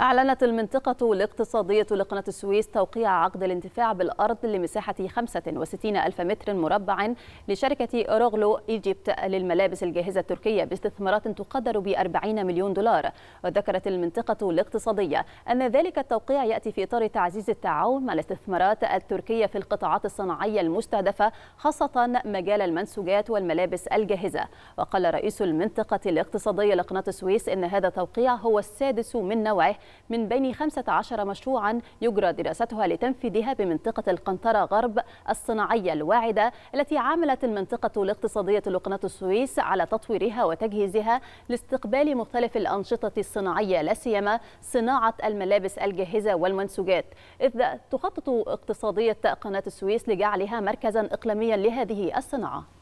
أعلنت المنطقة الاقتصادية لقناة السويس توقيع عقد الانتفاع بالأرض لمساحة 65 ألف متر مربع لشركة أوروغلو إيجيبت للملابس الجاهزة التركية باستثمارات تقدر ب 40 مليون دولار وذكرت المنطقة الاقتصادية أن ذلك التوقيع يأتي في إطار تعزيز التعاون مع الاستثمارات التركية في القطاعات الصناعية المستهدفة خاصة مجال المنسوجات والملابس الجاهزة وقال رئيس المنطقة الاقتصادية لقناة السويس إن هذا التوقيع هو السادس من نوعه من بين 15 مشروعا يجرى دراستها لتنفيذها بمنطقة القنطرة غرب الصناعية الواعدة التي عملت المنطقة الاقتصادية لقناة السويس على تطويرها وتجهيزها لاستقبال مختلف الأنشطة الصناعية لا سيما صناعة الملابس الجاهزة والمنسوجات إذ تخطط اقتصادية قناة السويس لجعلها مركزا إقليميا لهذه الصناعة